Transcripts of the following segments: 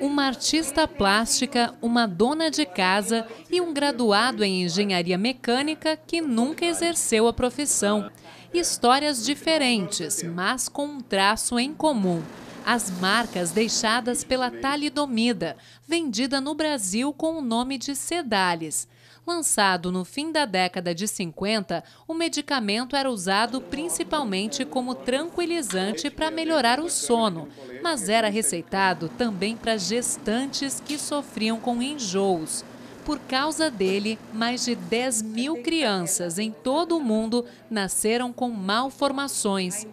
uma artista plástica, uma dona de casa e um graduado em engenharia mecânica que nunca exerceu a profissão. Histórias diferentes, mas com um traço em comum. As marcas deixadas pela talidomida, vendida no Brasil com o nome de sedales. Lançado no fim da década de 50, o medicamento era usado principalmente como tranquilizante para melhorar o sono, mas era receitado também para gestantes que sofriam com enjoos. Por causa dele, mais de 10 mil crianças em todo o mundo nasceram com malformações.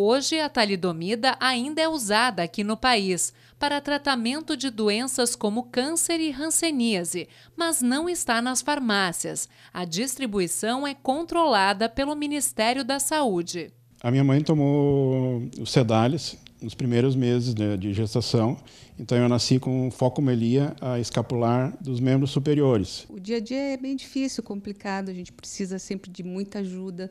Hoje, a talidomida ainda é usada aqui no país para tratamento de doenças como câncer e ranceníase, mas não está nas farmácias. A distribuição é controlada pelo Ministério da Saúde. A minha mãe tomou o Sedales nos primeiros meses né, de gestação, então eu nasci com focomelia a escapular dos membros superiores. O dia a dia é bem difícil, complicado, a gente precisa sempre de muita ajuda.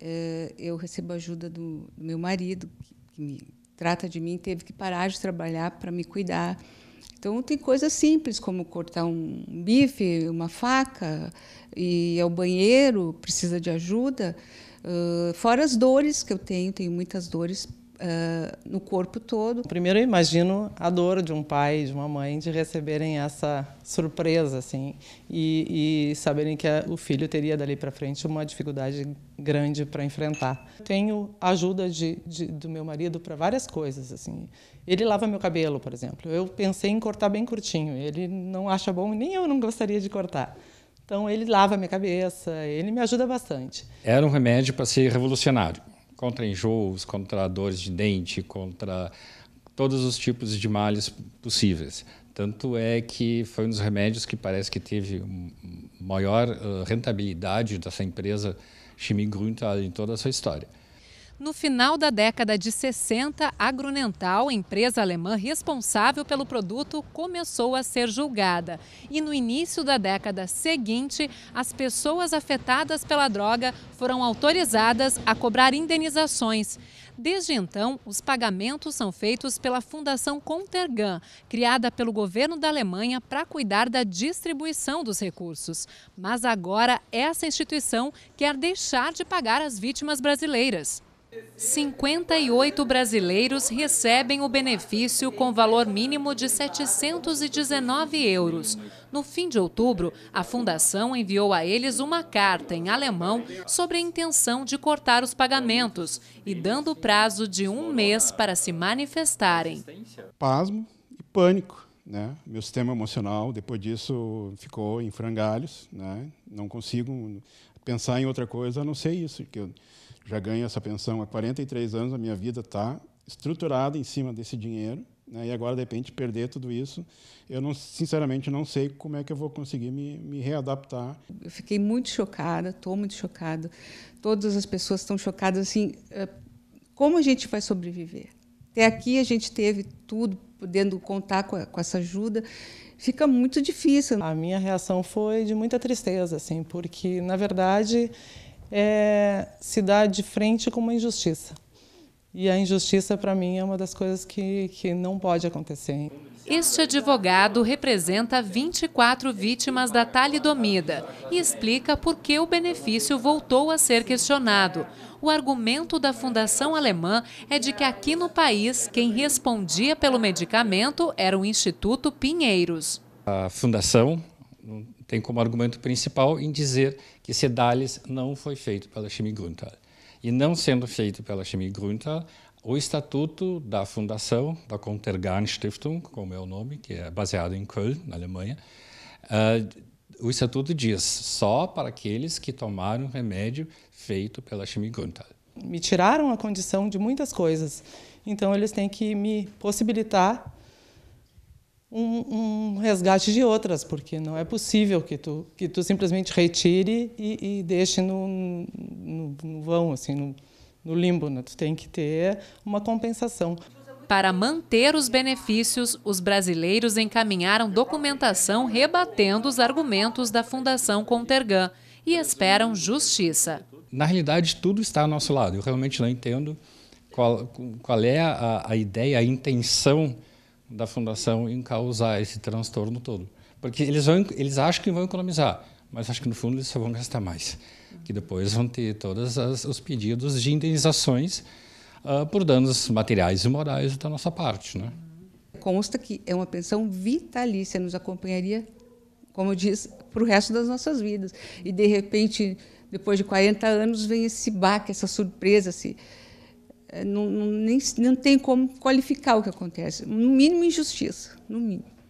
Eh, eu recebo ajuda do, do meu marido, que, que me trata de mim, teve que parar de trabalhar para me cuidar. Então, tem coisas simples como cortar um bife, uma faca, ir ao banheiro, precisa de ajuda. Uh, fora as dores que eu tenho, tenho muitas dores ah, no corpo todo. Primeiro, eu imagino a dor de um pai, de uma mãe, de receberem essa surpresa, assim, e, e saberem que a, o filho teria dali para frente uma dificuldade grande para enfrentar. Tenho ajuda de, de, do meu marido para várias coisas, assim. Ele lava meu cabelo, por exemplo. Eu pensei em cortar bem curtinho. Ele não acha bom, nem eu não gostaria de cortar. Então ele lava minha cabeça, ele me ajuda bastante. Era um remédio para ser revolucionário contra enjoos, contra dores de dente, contra todos os tipos de males possíveis. Tanto é que foi um dos remédios que parece que teve maior rentabilidade dessa empresa chimigrunta em toda a sua história. No final da década de 60, Agronental, empresa alemã responsável pelo produto, começou a ser julgada. E no início da década seguinte, as pessoas afetadas pela droga foram autorizadas a cobrar indenizações. Desde então, os pagamentos são feitos pela Fundação Contergan, criada pelo governo da Alemanha para cuidar da distribuição dos recursos. Mas agora essa instituição quer deixar de pagar as vítimas brasileiras. 58 brasileiros recebem o benefício com valor mínimo de 719 euros. No fim de outubro, a Fundação enviou a eles uma carta em alemão sobre a intenção de cortar os pagamentos e dando prazo de um mês para se manifestarem. Pasmo e pânico. Né? Meu sistema emocional, depois disso, ficou em frangalhos. Né? Não consigo pensar em outra coisa a não ser isso, que eu já ganho essa pensão há 43 anos, a minha vida está estruturada em cima desse dinheiro, né? e agora, de repente, perder tudo isso, eu não, sinceramente não sei como é que eu vou conseguir me, me readaptar. Eu fiquei muito chocada, estou muito chocada. Todas as pessoas estão chocadas, assim, eh, como a gente vai sobreviver? Até aqui a gente teve tudo podendo contar com, com essa ajuda, fica muito difícil. A minha reação foi de muita tristeza, assim, porque na verdade é, se dá de frente com uma injustiça. E a injustiça, para mim, é uma das coisas que, que não pode acontecer. Este advogado representa 24 vítimas da talidomida e explica por que o benefício voltou a ser questionado. O argumento da Fundação Alemã é de que aqui no país, quem respondia pelo medicamento era o Instituto Pinheiros. A Fundação tem como argumento principal em dizer que Sedales não foi feito pela Chimigunta. E não sendo feito pela Chemie Grünthal, o estatuto da fundação, da Kontergan Stiftung, como é o nome, que é baseado em Köln, na Alemanha, uh, o estatuto diz só para aqueles que tomaram remédio feito pela Chemie Grünthal. Me tiraram a condição de muitas coisas, então eles têm que me possibilitar um, um, resgate de outras, porque não é possível que tu, que tu simplesmente retire e, e deixe no, no, no, vão, assim, no, no limbo. Né? Tu tem que ter uma compensação. Para manter os benefícios, os brasileiros encaminharam documentação rebatendo os argumentos da Fundação Contergan e esperam justiça. Na realidade, tudo está ao nosso lado. Eu realmente não entendo qual, qual é a, a ideia, a intenção da fundação em causar esse transtorno todo. Porque eles, vão, eles acham que vão economizar, mas acho que no fundo eles só vão gastar mais. Que depois vão ter todos os pedidos de indenizações uh, por danos materiais e morais da nossa parte. Né? Consta que é uma pensão vitalícia, nos acompanharia, como diz, para o resto das nossas vidas. E de repente, depois de 40 anos, vem esse baque, essa surpresa, se. Assim, é, não, não, nem, não tem como qualificar o que acontece. No mínimo, injustiça, no mínimo.